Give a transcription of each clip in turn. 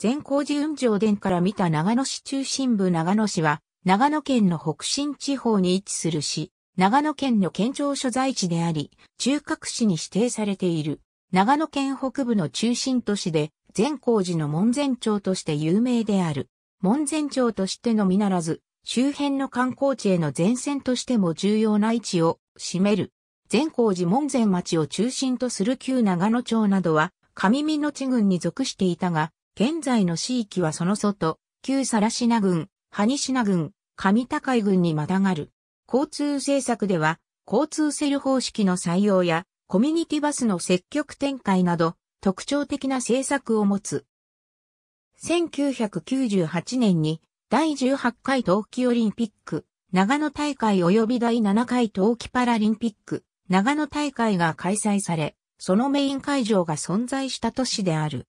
善光寺雲上殿から見た長野市中心部長野市は、長野県の北新地方に位置する市、長野県の県庁所在地であり、中核市に指定されている。長野県北部の中心都市で、善光寺の門前町として有名である。門前町としてのみならず、周辺の観光地への前線としても重要な位置を占める。善光寺門前町を中心とする旧長野町などは、上美野地郡に属していたが、現在の地域はその外、旧更品郡、萩ナ郡、上高井郡にまたがる。交通政策では、交通セル方式の採用や、コミュニティバスの積極展開など、特徴的な政策を持つ。1998年に第18回冬季オリンピック、長野大会及び第7回冬季パラリンピック、長野大会が開催され、そのメイン会場が存在した都市である。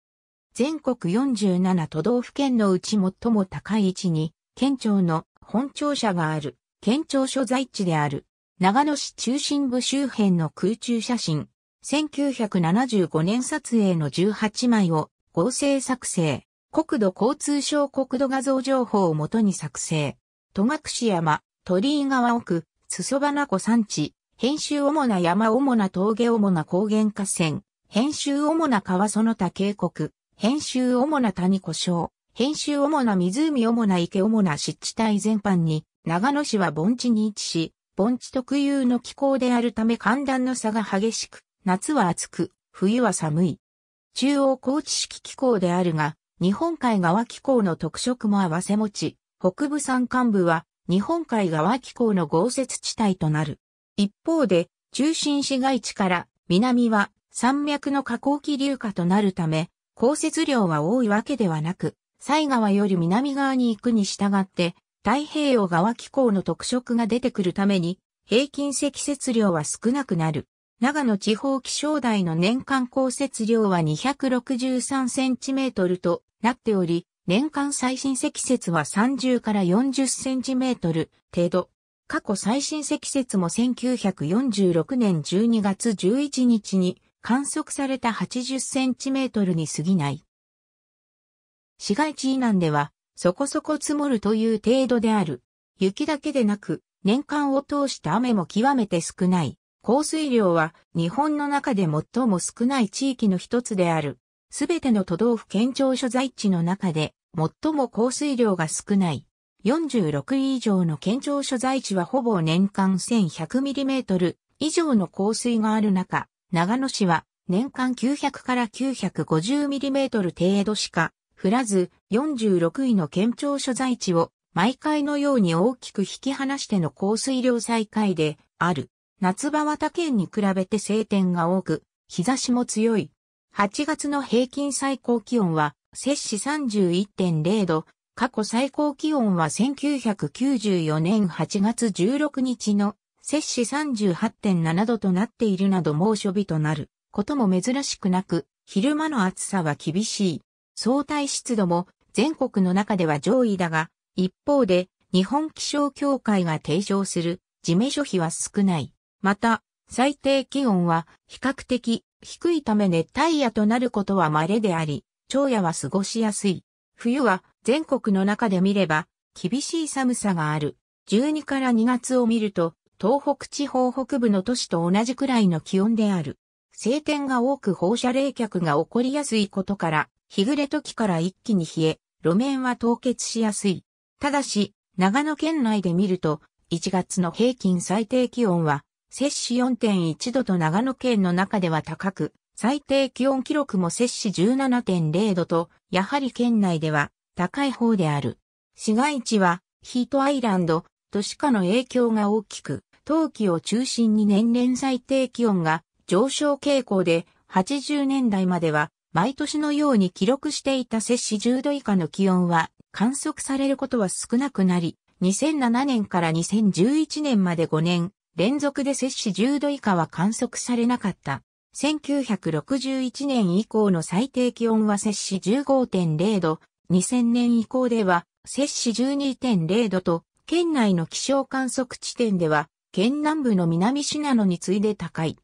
全国47都道府県のうち最も高い位置に、県庁の本庁舎がある、県庁所在地である、長野市中心部周辺の空中写真、1975年撮影の18枚を合成作成、国土交通省国土画像情報をもとに作成、戸隠山、鳥居川奥、裾花湖山地、編集主な山主な峠主な高原河川、編集主な川その他渓谷、編集主な谷故障、編集主な湖主な池主な湿地帯全般に、長野市は盆地に位置し、盆地特有の気候であるため寒暖の差が激しく、夏は暑く、冬は寒い。中央高知式気候であるが、日本海側気候の特色も合わせ持ち、北部山間部は日本海側気候の豪雪地帯となる。一方で、中心市街地から南は山脈の下降気流下となるため、降雪量は多いわけではなく、西川より南側に行くに従って、太平洋側気候の特色が出てくるために、平均積雪量は少なくなる。長野地方気象台の年間降雪量は263センチメートルとなっており、年間最新積雪は30から40センチメートル程度。過去最新積雪も1946年12月11日に観測された80センチメートルに過ぎない。市街地以南では、そこそこ積もるという程度である。雪だけでなく、年間を通した雨も極めて少ない。降水量は日本の中で最も少ない地域の一つである。すべての都道府県庁所在地の中で最も降水量が少ない。46位以上の県庁所在地はほぼ年間 1100mm 以上の降水がある中、長野市は年間900から950ミリメートル程度しか降らず46位の県庁所在地を毎回のように大きく引き離しての降水量再開である。夏場は他県に比べて晴天が多く、日差しも強い。8月の平均最高気温は、摂氏31.0度、過去最高気温は1994年8月16日の摂氏38.7度となっているなど猛暑日となることも珍しくなく、昼間の暑さは厳しい。相対湿度も全国の中では上位だが、一方で日本気象協会が提唱する地面所費は少ない。また、最低気温は比較的低いため熱帯夜となることは稀であり、長夜は過ごしやすい。冬は全国の中で見れば厳しい寒さがある。12から2月を見ると東北地方北部の都市と同じくらいの気温である。晴天が多く放射冷却が起こりやすいことから、日暮れ時から一気に冷え、路面は凍結しやすい。ただし、長野県内で見ると、1月の平均最低気温は、摂氏4.1度と長野県の中では高く、最低気温記録も摂氏17.0度と、やはり県内では高い方である。市街地はヒートアイランド都市化の影響が大きく、冬季を中心に年々最低気温が上昇傾向で、80年代までは毎年のように記録していた摂氏10度以下の気温は観測されることは少なくなり、2007年から2011年まで5年連続で摂氏10度以下は観測されなかった。1961年以降の最低気温は摂氏15.0度、2000年以降では摂氏12.0度と、県内の気象観測地点では県南部の南信濃に次いで高い。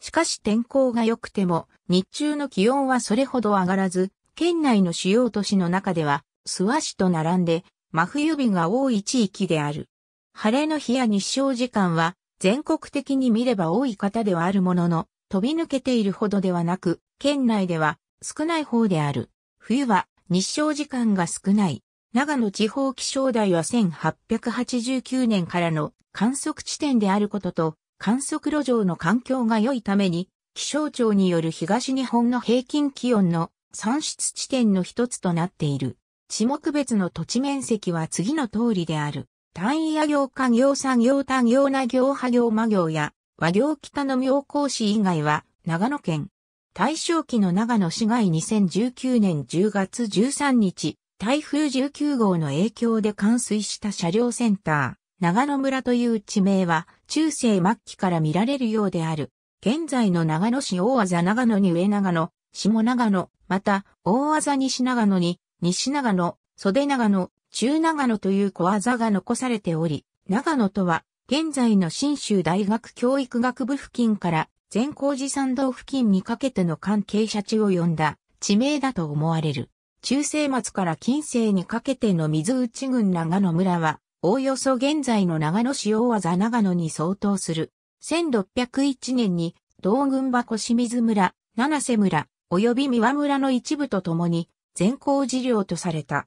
しかし天候が良くても、日中の気温はそれほど上がらず、県内の主要都市の中では、諏訪市と並んで、真冬日が多い地域である。晴れの日や日照時間は、全国的に見れば多い方ではあるものの、飛び抜けているほどではなく、県内では少ない方である。冬は日照時間が少ない。長野地方気象台は1889年からの観測地点であることと、観測路上の環境が良いために、気象庁による東日本の平均気温の算出地点の一つとなっている。地目別の土地面積は次の通りである。単位野行家行産業単業、な行派行魔行や和行北の妙高市以外は長野県。大正期の長野市街2019年10月13日、台風19号の影響で冠水した車両センター、長野村という地名は中世末期から見られるようである。現在の長野市大技長野に上長野、下長野、また大技西長野に西長野、袖長野、中長野という小技が残されており、長野とは現在の新州大学教育学部付近から善光寺参道付近にかけての関係者地を呼んだ地名だと思われる。中世末から近世にかけての水内郡長野村は、おおよそ現在の長野市大和長野に相当する。1601年に、道群箱清水村、七瀬村、及び三輪村の一部とともに、全校事領とされた。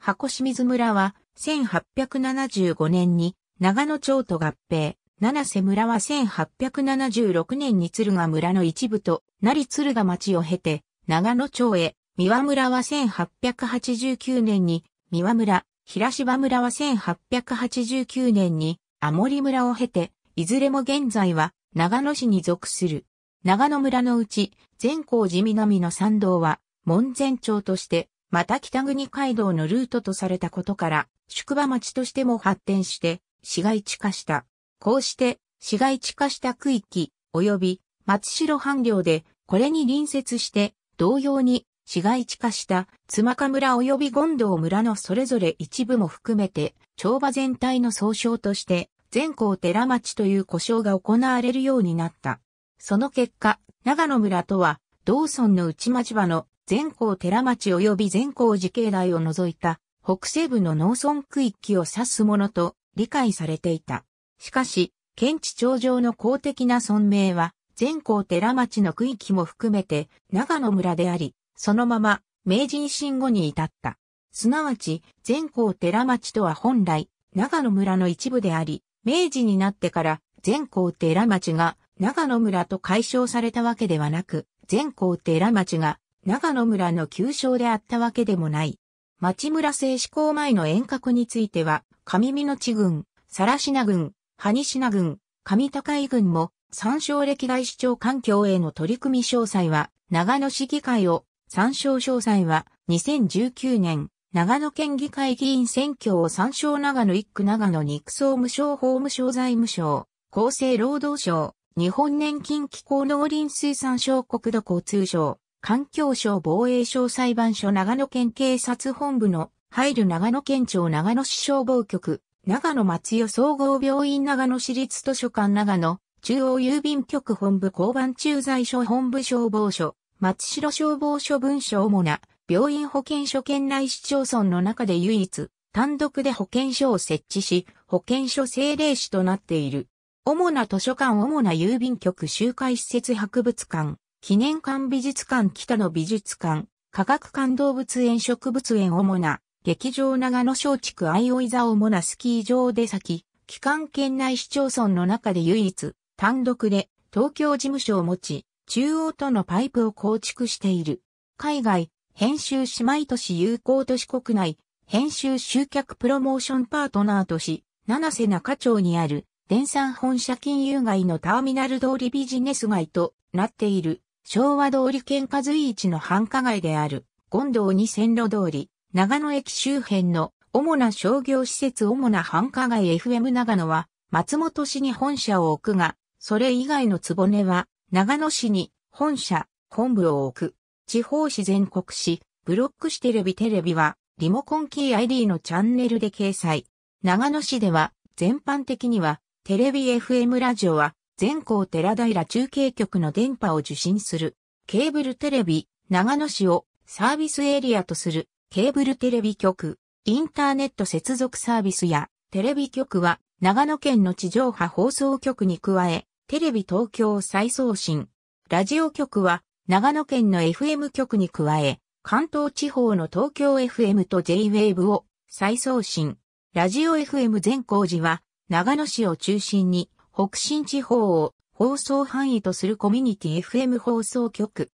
箱清水村は、1875年に、長野町と合併、七瀬村は1876年に鶴ヶ村の一部となり鶴ヶ町を経て、長野町へ、三輪村は1889年に、三輪村、平芝村は1889年に、アモ村を経て、いずれも現在は、長野市に属する。長野村のうち、善光寺南の参道は、門前町として、また北国街道のルートとされたことから、宿場町としても発展して、市街地化した。こうして、市街地化した区域、及び、松代半領で、これに隣接して、同様に市街地化した妻鹿村及び権藤村のそれぞれ一部も含めて、町場全体の総称として、全校寺町という呼称が行われるようになった。その結果、長野村とは、道村の内町場の全校寺町及び全校寺境内を除いた北西部の農村区域を指すものと理解されていた。しかし、検地頂上の公的な村名は、全校寺町の区域も含めて長野村であり、そのまま明治維新後に至った。すなわち、全校寺町とは本来、長野村の一部であり、明治になってから全校寺町が長野村と解消されたわけではなく、全校寺町が長野村の旧称であったわけでもない。町村制施行前の遠隔については、上美野地郡、更品郡、萩品郡、上高井郡も参照歴代市長環境への取り組み詳細は、長野市議会を、参照詳細は、2019年、長野県議会議員選挙を参照長野1区長野肉区総務省法務省財務省、厚生労働省、日本年金機構農林水産省国土交通省、環境省防衛省裁判所長野県警察本部の入る長野県庁長野市消防局、長野松代総合病院長野市立図書館長野中央郵便局本部交番駐在所本部消防署、松代消防署分署主な、病院保健所県内市町村の中で唯一、単独で保健所を設置し、保健所政令市となっている。主な図書館、主な郵便局、集会施設、博物館、記念館、美術館、北野美術館、科学館、動物園、植物園、主な、劇場、長野小竹愛相生座、主なスキー場で先、期間県内市町村の中で唯一、単独で東京事務所を持ち、中央とのパイプを構築している。海外、編集姉妹都市友好都市国内、編集集客プロモーションパートナー都市、七瀬中町にある、電産本社金融街のターミナル通りビジネス街となっている、昭和通り県和随市の繁華街である、権道に線路通り、長野駅周辺の主な商業施設主な繁華街 FM 長野は、松本市に本社を置くが、それ以外のぼねは、長野市に本社、本部を置く。地方市全国市、ブロック市テレビテレビは、リモコンキー ID のチャンネルで掲載。長野市では、全般的には、テレビ FM ラジオは、全校寺平中継局の電波を受信する。ケーブルテレビ、長野市をサービスエリアとするケーブルテレビ局。インターネット接続サービスやテレビ局は長野県の地上波放送局に加え、テレビ東京再送信。ラジオ局は、長野県の FM 局に加え、関東地方の東京 FM と JWAVE を再送信。ラジオ FM 全工事は、長野市を中心に、北新地方を放送範囲とするコミュニティ FM 放送局。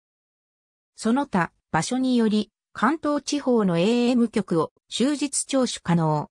その他、場所により、関東地方の AM 局を終日聴取可能。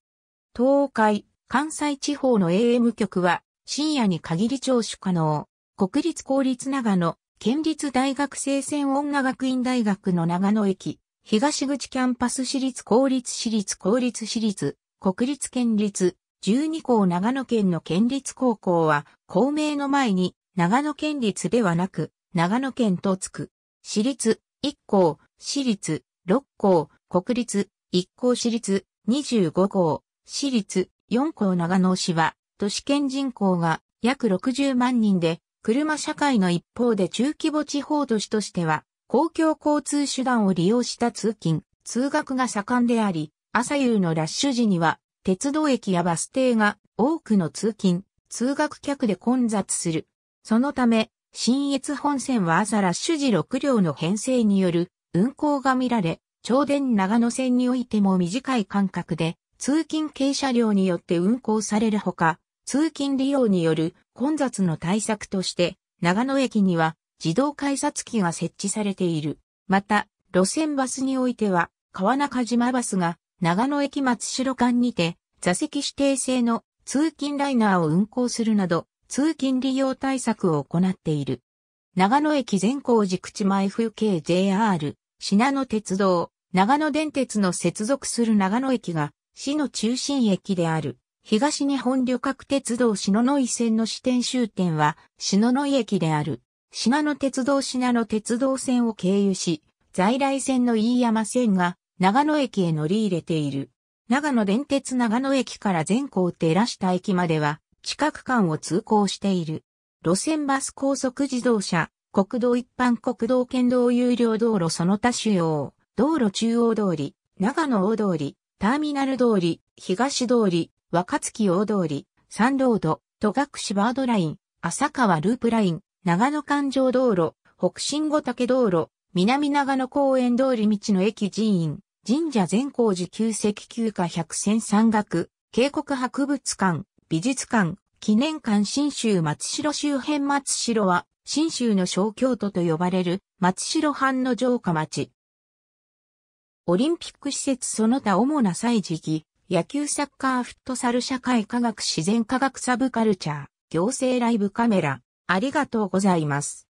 東海、関西地方の AM 局は深夜に限り聴取可能。国立公立長野、県立大学生鮮音学院大学の長野駅、東口キャンパス私立公立私立公立私立、国立県立、12校長野県の県立高校は、校名の前に、長野県立ではなく、長野県とつく。私立、1校、私立、6校、国立、1校私立、25校、私立、4校長野市は、都市圏人口が約60万人で、車社会の一方で中規模地方都市としては、公共交通手段を利用した通勤、通学が盛んであり、朝夕のラッシュ時には、鉄道駅やバス停が多くの通勤、通学客で混雑する。そのため、新越本線は朝ラッシュ時6両の編成による運行が見られ、超電長野線においても短い間隔で通勤傾斜両によって運行されるほか、通勤利用による混雑の対策として、長野駅には自動改札機が設置されている。また、路線バスにおいては、川中島バスが長野駅松代間にて、座席指定制の通勤ライナーを運行するなど、通勤利用対策を行っている。長野駅全光寺口前風景 JR、品野鉄道、長野電鉄の接続する長野駅が、市の中心駅である。東日本旅客鉄道篠ノ井線の支店終点は篠ノ井駅である。品野鉄道品野鉄道線を経由し、在来線の飯山線が長野駅へ乗り入れている。長野電鉄長野駅から全行程らした駅までは、近く間を通行している。路線バス高速自動車、国道一般国道県道有料道路その他主要、道路中央通り、長野大通り、ターミナル通り、東通り、若月大通り、サンロード、戸隠バードライン、浅川ループライン、長野環状道路、北新五竹道路、南長野公園通り道の駅寺院、神社善光寺旧石旧化百選山岳、渓谷博物館、美術館、記念館新州松代周辺松代は、新州の小京都と呼ばれる松代藩の城下町。オリンピック施設その他主な祭時期、野球サッカーフットサル社会科学自然科学サブカルチャー、行政ライブカメラ、ありがとうございます。